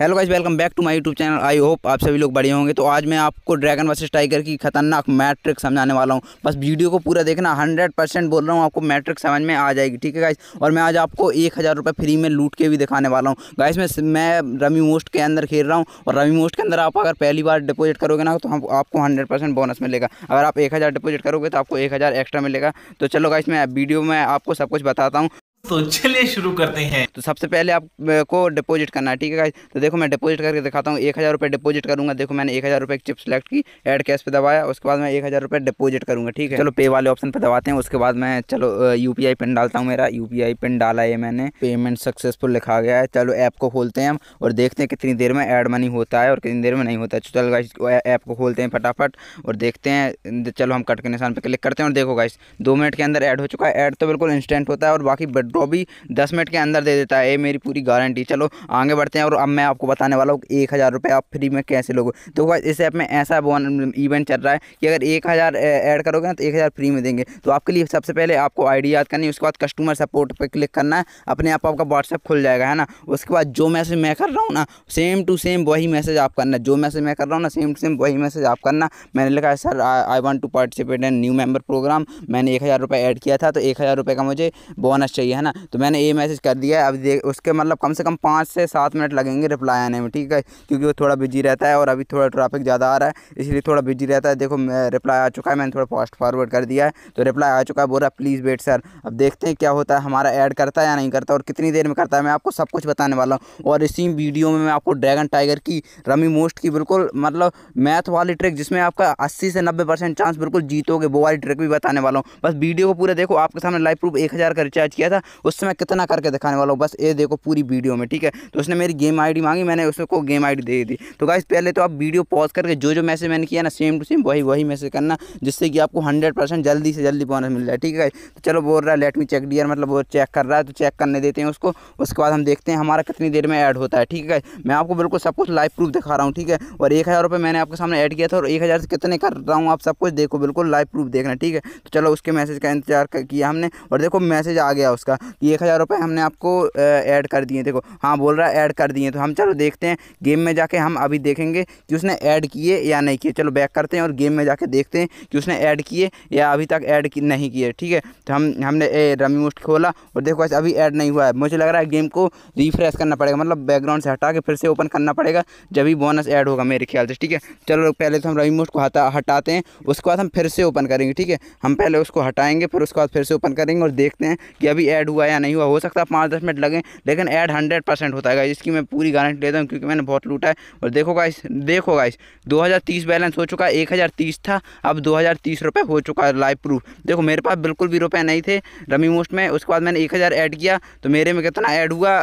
hello guys welcome back to my YouTube channel I hope आप सभी लोग बढ़िया होंगे तो आज मैं आपको ड्रैगन वर्सेस टाइगर की खतरनाक मैट्रिक समझाने वाला हूं बस वीडियो को पूरा देखना 100 परसेंट बोल रहा हूं आपको मैट्रिक समझ में आ जाएगी ठीक है गाइस और मैं आज आपको एक हज़ार रुपये फ्री में लूट के भी दिखाने वाला हूँ गाइस मैं मैं रमी मोस्ट के अंदर खेल रहा हूँ और रमी मोस्ट के अंदर आप अगर पहली बार डिपोजिट करोगे ना तो हम आपको हंड्रेड बोनस मिलेगा अगर आप एक डिपोजिट करोगे तो आपको एक एक्स्ट्रा मिलेगा तो चलो गाइस मैं वीडियो में आपको सब कुछ बताता हूँ तो चलिए शुरू करते हैं तो सबसे पहले आपको डिपॉजिट करना है ठीक है तो देखो मैं डिपॉजिट करके दिखाता हूँ एक हज़ार रुपये डिपोजिट करूँगा देखो मैंने एक हज़ार रुपये चिप सेलेक्ट की एड कैश पे दबाया उसके बाद मैं एक हज़ार रुपये डिपोजिट करूँगा ठीक है चलो पे वाले ऑप्शन पे दबाते हैं उसके बाद मैं चलो यू पिन डालता हूँ मेरा यू पिन डाला है मैंने पेमेंट सक्सेसफुल लिखा गया है चलो ऐप को खोलते हैं हम और देखते हैं कितनी देर में एड मनी होता है और कितनी देर में नहीं होता है चलो गाइस ऐप को खोलते हैं फटाफट और देखते हैं चलो हम कट के निशान पर क्लिक करते हैं और देखो गाइस दो मिनट के अंदर ऐड हो चुका है ऐड तो बिल्कुल इंस्टेंट होता है और बाकी वो भी दस मिनट के अंदर दे देता है ये मेरी पूरी गारंटी चलो आगे बढ़ते हैं और अब मैं आपको बताने वाला हूँ एक हज़ार रुपये आप फ्री में कैसे लोगे तो इस ऐप में ऐसा इवेंट चल रहा है कि अगर एक हज़ार ऐड करोगे ना तो एक हज़ार फ्री में देंगे तो आपके लिए सबसे पहले आपको आईडी याद करनी है उसके बाद कस्टमर सपोर्ट पर क्लिक करना है अपने आप आपका व्हाट्सअप खुल जाएगा है ना उसके बाद जो मैसेज मैं कर रहा हूँ ना सेम टू सेम वही मैसेज आप करना जो मैसेज मैं कर रहा हूँ ना सेम टू सेम वही मैसेज आप करना मैंने लिखा है sir I want to participate in new member programme मैंने एक हज़ार रुपये ऐड किया था तो एक हज़ार रुपये का मुझे बोनस चाहिए है ना ना तो मैंने ये मैसेज कर दिया अब देख उसके मतलब कम से कम पाँच से सात मिनट लगेंगे रिप्लाई आने में ठीक है क्योंकि वो थोड़ा बिजी रहता है और अभी थोड़ा ट्रैफिक ज़्यादा आ रहा है इसलिए थोड़ा बिजी रहता है देखो रिप्लाई आ चुका है मैंने थोड़ा फास्ट फॉरवर्ड कर दिया है तो रिप्लाई आ चुका है बोल रहा प्लीज़ वेट सर अब देखते हैं क्या होता है हमारा ऐड करता है या नहीं करता और कितनी देर में करता है मैं आपको सब कुछ बताने वाला हूँ और इसी वीडियो में मैं आपको ड्रैगन टाइगर की रमी मोस्ट की बिल्कुल मतलब मैथ वाली ट्रिक जिसमें आपका अस्सी से नब्बे परसेंट चांस बिल्कुल जीतोगे वो वाली ट्रिक भी बताने वाला हूँ बस वीडियो को पूरा देखो आपके सामने लाइव प्रूफ एक हज़ार का रिचार्ज किया था उससे मैं कितना करके दिखाने वाला हूँ बस ये देखो पूरी वीडियो में ठीक है तो उसने मेरी गेम आई मांगी मैंने उसको गेम आई दे दी तो गाइस पहले तो आप वीडियो पॉज करके जो जो मैसेज मैंने किया ना सेम टू सेम वही वही मैसेज करना जिससे कि आपको हंड्रेड जल्दी से जल्दी बोनस मिल जाए ठीक है तो चलो बोल रहा है लेट मी चेक डियर मतलब वो चेक कर रहा है तो चेक करने देते हैं उसको उसके बाद हम देखते हैं हमारा कितनी देर में ऐड होता है ठीक है मैं आपको बिल्कुल सब कुछ लाइव प्रूफ दिखा रहा हूँ ठीक है और एक हज़ार रुपये मैंने आपके सामने ऐड किया था और एक हज़ार से कितने कर रहा हूँ आप सब कुछ देखो बिल्कुल लाइव प्रूफ देखना ठीक है तो चलो उसके मैसेज का इंतजार किया हमने और देखो मैसेज आ गया उसका रहा कि एक हज़ार रुपये हमने आपको ऐड कर दिए देखो हाँ बोल रहा है ऐड कर दिए तो हम चलो देखते हैं गेम में जाके हम अभी देखेंगे कि उसने ऐड किए या नहीं किए चलो बैक करते हैं और गेम में जाके देखते हैं कि उसने ऐड किए या अभी तक ऐड नहीं किए ठीक है तो हम हमने रमी मोस्ट खोला और देखो ऐसे अभी ऐड नहीं हुआ है मुझे लग रहा है गेम को रिफ्रेश करना पड़ेगा मतलब बैकग्राउंड से हटा के फिर से ओपन करना पड़ेगा जब भी बोनस ऐड होगा मेरे ख्याल से ठीक है चलो पहले तो हम रमी मोस्ट को हटा हटाते हैं उसके बाद हम फिर से ओपन करेंगे ठीक है हम पहले उसको हटाएंगे फिर उसके बाद फिर से ओपन करेंगे और देखते हैं कि अभी ऐड ऐड हुआ या नहीं हुआ हो सकता है पाँच दस मिनट लगें लेकिन ऐड हंड्रेड परसेंट होता है इसकी मैं पूरी गारंटी लेता हूँ क्योंकि मैंने बहुत लूटा है और देखो गाइस देखो गाइस 2030 बैलेंस हो चुका है एक हज़ार तीस था अब दो हज़ार तीस रुपये हो चुका है लाइव प्रूफ देखो मेरे पास बिल्कुल भी रुपये नहीं थे रमी मोस्ट में उसके बाद मैंने एक हज़ार ऐड किया तो मेरे में कितना ऐड हुआ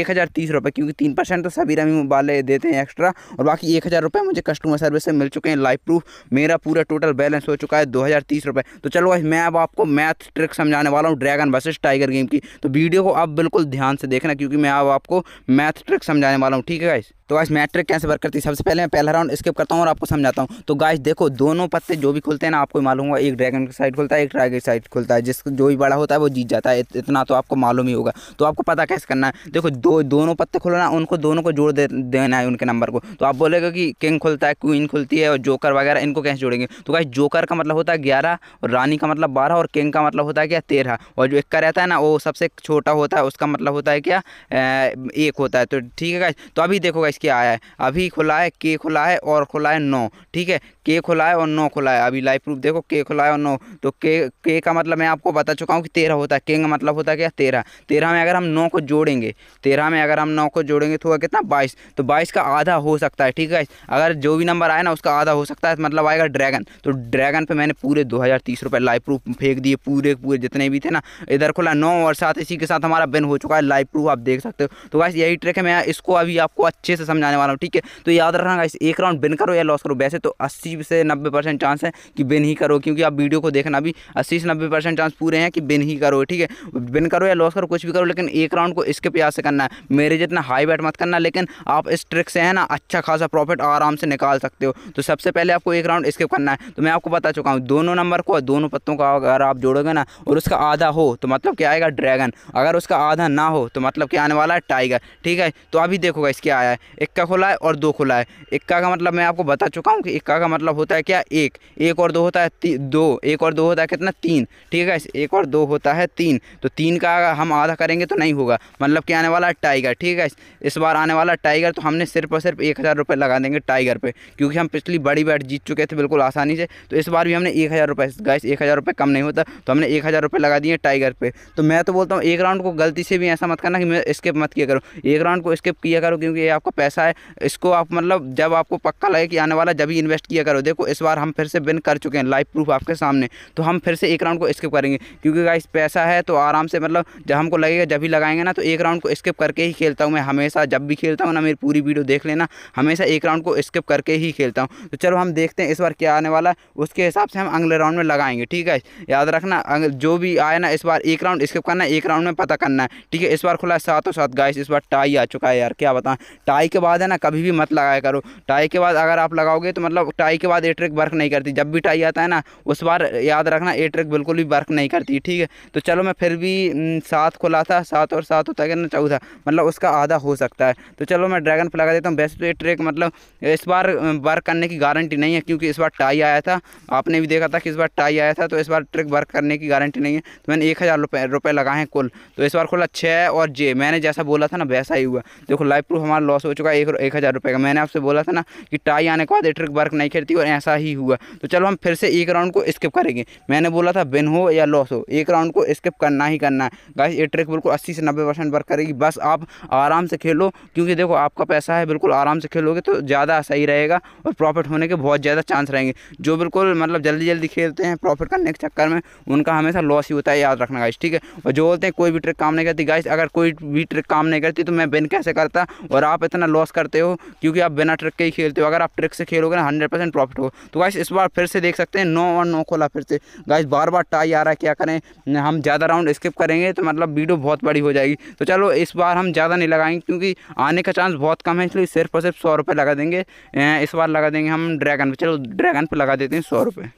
एक हज़ार तीस रुपये क्योंकि तीन परसेंट तो सभी रमी वाले देते हैं एक्स्ट्रा और बाकी एक हज़ार रुपये मुझे कस्टमर सर्विस से मिल चुके हैं लाइव प्रूफ मेरा पूरा टोटल बैलेंस हो चुका है दो हज़ार तीस रुपये तो चलो मैं अब आपको मैथ ट्रिक समझाने वाला हूँ ड्रैगन वर्सेज टाइगर गेम की तो वीडियो को आप बिल्कुल ध्यान से देखना क्योंकि मैं अब आपको मैथ ट्रिक समझाने वाला हूँ ठीक है गाइस तो गाइस मैट्रिक कैसे वर्क करती है सबसे पहले मैं पहला राउंड स्किप करता हूँ और आपको समझाता हूँ तो गाइस देखो दोनों पत्ते जो भी खुलते हैं ना आपको मालूम होगा एक ड्रैगन की साइड खुलता है एक ड्रैगन की साइड खुलता है जिसको जो भी बड़ा होता है वो जीत जाता है इतना तो आपको मालूम ही होगा तो आपको पता कैसे करना है देखो दो दोनों पत्ते खुलना उनको दोनों को जोड़ दे, देना है उनके नंबर को तो आप बोलेगा कि किंग खुलता है क्वीन खुलती है और जोकर वगैरह इनको कैसे जोड़ेंगे तो गाइस जोकर का मतलब होता है ग्यारह और रानी का मतलब बारह और किंग का मतलब होता है क्या तेरह और जो इक्का रहता है ना वो सबसे छोटा होता है उसका मतलब होता है क्या एक होता है तो ठीक है गाइस तो अभी देखो इसके आया है अभी खुला है के खुला है और खुला है नौ ठीक है के खुला है और नौ खुला है अभी लाइव प्रूफ देखो के खुला है और नौ तो के के का मतलब मैं आपको बता चुका हूँ कि तेरह होता है के का मतलब होता है क्या तेरह तेरह में अगर हम नौ को जोड़ेंगे तेरह में अगर हम नौ को जोड़ेंगे तो कितना बाईस तो बाईस का आधा हो सकता है ठीक है अगर जो भी नंबर आए ना उसका आधा हो सकता है मतलब आएगा ड्रैगन तो ड्रैगन पर मैंने पूरे दो हज़ार तीस रुपये लाइव प्रूफ फेंक दिए पूरे पूरे जितने भी थे ना इधर खुला नौ और साथ इसी के साथ हमारा बिन हो चुका है लाइव प्रूफ आप देख सकते हो तो बस यही ट्रिक है मैं इसको अभी आपको अच्छे से समझाने वाला हूँ ठीक है तो याद रखना इस एक राउंड बिन करो या लॉस करो वैसे तो अस्सी 80 से नब्बे परसेंट चांस है कि बिन ही करो क्योंकि आप वीडियो को देखना भी अस्सी से नब्बे परसेंट चांस पूरे हैं कि बिन ही करो ठीक है बिन करो या लॉस करो कुछ भी करो लेकिन एक राउंड को इसके प्यास से करना है मेरे जितना हाई बैट मत करना लेकिन आप इस ट्रिक से है ना अच्छा खासा प्रॉफिट आराम से निकाल सकते हो तो सबसे पहले आपको एक राउंड स्किप करना है तो मैं आपको बता चुका हूँ दोनों नंबर को दोनों पत्तों का अगर आप जोड़ोगे ना और उसका आधा हो तो मतलब क्या आएगा ड्रैगन अगर उसका आधा ना हो तो मतलब क्या आने वाला है टाइगर ठीक है तो अभी देखोगा इसके आया है इक्का खुला है और दो खुला है इक्का का मतलब मैं आपको बता चुका हूँ कि इक्का का मतलब मतलब होता है क्या एक एक और दो होता है दो एक और दो होता है कितना तीन ठीक है एक और दो होता है तीन तो तीन का हम आधा करेंगे तो नहीं होगा मतलब कि आने वाला है टाइगर ठीक है इस बार आने वाला टाइगर तो हमने सिर्फ और सिर्फ एक हज़ार रुपये लगा देंगे टाइगर पे क्योंकि हम पिछली बड़ी बैट जीत चुके थे बिल्कुल आसानी से तो इस बार भी हमने एक हज़ार रुपये गैस एक हज़ार रुपये कम नहीं होता तो हमने एक हज़ार रुपये लगा दिए टाइगर पे तो मैं तो बोलता हूँ एक राउंड को गलती से भी ऐसा मत करना कि मैं स्किप मत किया करो एक राउंड को स्किप किया करो क्योंकि ये आपका पैसा है इसको आप मतलब जब आपको पक्का लगे कि आने वाला जब ही इन्वेस्ट किया करो देखो इस बार हम फिर से विन कर चुके हैं लाइव प्रूफ आपके सामने तो हम फिर से एक राउंड को स्किप करेंगे क्योंकि गाइस पैसा है तो आराम से मतलब जब हमको लगेगा जब भी लगाएंगे ना तो एक राउंड को स्किप करके ही खेलता हूँ मैं हमेशा जब भी खेलता हूँ ना मेरी पूरी वीडियो देख लेना हमेशा एक राउंड को स्किप करके ही खेलता हूँ तो चलो हम देखते हैं इस बार क्या आने वाला है उसके हिसाब से हम अगले राउंड में लगाएंगे ठीक है याद रखना जो भी आए ना इस बार एक राउंड स्किप करना एक राउंड में पता करना है ठीक है इस बार खुला सातों सात गाइस इस बार टाई आ चुका है यार क्या बताएं टाई के बाद है ना कभी भी मत लगाया करो टाई के बाद अगर आप लगाओगे तो मतलब टाई उसके बाद ए ट्रिक वर्क नहीं करती जब भी टाई आता है ना उस बार याद रखना ए ट्रिक बिल्कुल भी वर्क नहीं करती ठीक है तो चलो मैं फिर भी सात खुला था सात और सात होता है ना चौथा मतलब उसका आधा हो सकता है तो चलो मैं ड्रैगन लगा देता हूँ वैसे तो ये ट्रिक मतलब इस बार वर्क करने की गारंटी नहीं है क्योंकि इस बार टाई आया था आपने भी देखा था कि इस बार टाई आया था तो इस बार ट्रिक वर्क करने की गारंटी नहीं है तो मैंने एक हज़ार रुपये रुपये लगाए हैं कुल तो इस बार खुला छः और जे मैंने जैसा बोला था ना वैसा ही हुआ देखो लाइव प्रूफ हमारा लॉस हो चुका है एक, एक हज़ार रुपये का मैंने आपसे बोला था ना कि टाई आने के बाद ये ट्रिक वर्क नहीं करती थी और ऐसा ही हुआ तो चलो हम फिर से एक राउंड को स्किप करेंगे मैंने बोला था विन हो या लॉस हो एक राउंड को स्किप करना ही करना है गाइस ये ट्रिक बिल्कुल अस्सी से नब्बे परसेंट वर्क करेगी बस आप आराम से खेलो क्योंकि देखो आपका पैसा है बिल्कुल आराम से खेलोगे तो ज़्यादा सही रहेगा और प्रॉफिट होने के बहुत ज़्यादा चांस रहेंगे जो बिल्कुल मतलब जल्दी जल्दी खेलते हैं प्रॉफिट करने के चक्कर में उनका हमेशा लॉस ही होता है याद रखना गाइस ठीक है और जो बोलते हैं कोई भी ट्रिक काम नहीं करती गाइस अगर कोई भी ट्रिक काम नहीं करती तो मैं बिन कैसे करता और आप इतना लॉस करते हो क्योंकि आप बिना ट्रिक के ही खेलते हो अगर आप ट्रिक से खेलोगे ना हंड्रेड परसेंट प्रॉफिट हो तो गाइस इस बार फिर से देख सकते हैं नौ और नौ खोला फिर से गाइस बार बार टाई आ रहा है क्या करें हम ज़्यादा राउंड स्किप करेंगे तो मतलब वीडियो बहुत बड़ी हो जाएगी तो चलो इस बार हम ज़्यादा नहीं लगाएंगे क्योंकि आने का चांस बहुत कम है इसलिए सिर्फ और सिर्फ सौ लगा देंगे अं, इस बार लगा देंगे हम ड्रैगन पर चलो ड्रैगन पर लगा देते हैं सौ रुपये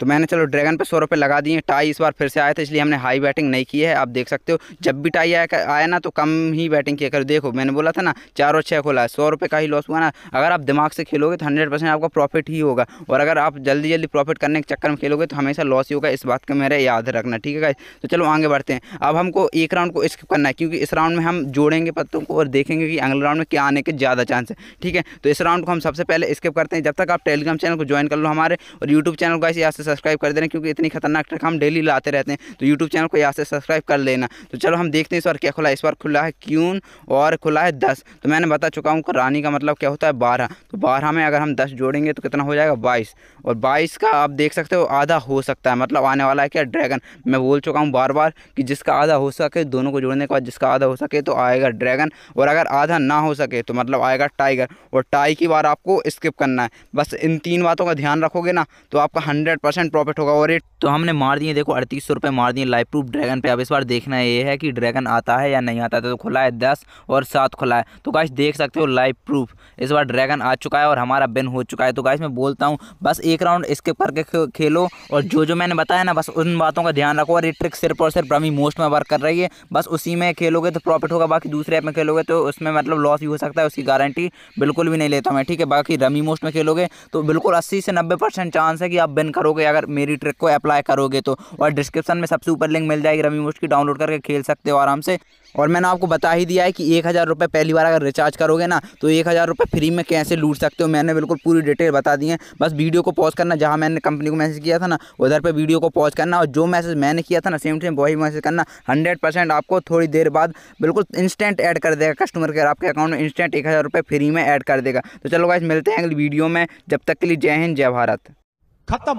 तो मैंने चलो ड्रैगन पे सौ रुपये लगा दिए टाई इस बार फिर से आया था इसलिए हमने हाई बैटिंग नहीं की है आप देख सकते हो जब भी टाई आया आया ना तो कम ही बैटिंग किया करो देखो मैंने बोला था ना चार और छः खोला है सौ रुपये का ही लॉस हुआ ना अगर आप दिमाग से खेलोगे तो हंड्रेड परसेंट आपका प्रॉफिट ही होगा और अगर आप जल्दी जल्दी प्रॉफिट करने के चक्कर में खेलोगे तो हमेशा लॉस ही होगा इस बात का मेरा याद रखना ठीक है तो चलो आगे बढ़ते हैं अब हमको एक राउंड को स्किप करना है क्योंकि इस राउंड में हम जोड़ेंगे पत्तों को और देखेंगे कि अगले राउंड में क्या आने के ज़्यादा चांस है ठीक है तो इस राउंड को हम सबसे पहले स्किप करते हैं जब तक आप टेलीग्राम चैनल को ज्वाइन कर लो हमारे और यूट्यूब चैनल का ऐसे से सब्सक्राइब कर देना क्योंकि इतनी खतरनाक ट्रिक हम डेली लाते रहते हैं तो यूट्यूब चैनल को यहाँ से सब्सक्राइब कर लेना तो चलो हम देखते हैं इस बार क्या खुला है इस बार खुला है क्यून और खुला है दस तो मैंने बता चुका हूँ रानी का मतलब क्या होता है बारह तो बारह में अगर हम दस जोड़ेंगे तो कितना हो जाएगा बाईस और बाईस का आप देख सकते हो आधा हो सकता है मतलब आने वाला है क्या ड्रैगन मैं बोल चुका हूँ बार बार कि जिसका आधा हो सके दोनों को जोड़ने के बाद जिसका आधा हो सके तो आएगा ड्रैगन और अगर आधा ना हो सके तो मतलब आएगा टाइगर और टाई की बार आपको स्किप करना है बस इन तीन बातों का ध्यान रखोगे ना तो आपका हंड्रेड परसेंट प्रॉफिट होगा और रेट तो हमने मार दिए देखो अड़तीस सौ रुपये मार दिए लाइव प्रूफ ड्रैगन पे अब इस बार देखना ये है कि ड्रैगन आता है या नहीं आता है तो खुला है दस और सात खुला है तो गाइस देख सकते हो लाइव प्रूफ इस बार ड्रैगन आ चुका है और हमारा बिन हो चुका है तो गाइस मैं बोलता हूँ बस एक राउंड स्किप करके खेलो और जो जो मैंने बताया ना बस उन बातों का ध्यान रखो और ये ट्रिक सिर्फ और सिर्फ रमी मोस्ट में वर्क कर रही है बस उसी में खेलोगे तो प्रॉफिट होगा बाकी दूसरे ऐप में खेलोगे तो उसमें मतलब लॉस भी हो सकता है उसकी गारंटी बिल्कुल भी नहीं लेता मैं ठीक है बाकी रमी मोस्ट में खेलोगे तो बिल्कुल अस्सी से नब्बे चांस है कि आप बिन करोगे अगर मेरी ट्रिक को अप्लाई करोगे तो और डिस्क्रिप्शन में सबसे ऊपर लिंक मिल जाएगी रमी मोस्ट की डाउनलोड करके खेल सकते हो आराम से और मैंने आपको बता ही दिया है कि एक हज़ार रुपये पहली बार अगर रिचार्ज करोगे ना तो एक हज़ार रुपये फ्री में कैसे लूट सकते हो मैंने बिल्कुल पूरी डिटेल बता दी है बस वीडियो को पॉज करना जहाँ मैंने कंपनी को मैसेज किया था ना उधर पर वीडियो को पॉज करना और जो मैसेज मैंने किया था ना सेम सेम वही मैसेज करना हंड्रेड परसेंट आपको थोड़ी देर बाद बिल्कुल इंस्टेंट ऐड कर देगा कस्टमर केयर आपके अकाउंट में इंस्टेंट एक हज़ार रुपये फ्री में ऐड कर देगा तो चलो गाइज मिलते हैं अगली वीडियो में जब तक के लिए जय हिंद जय भारत खत्म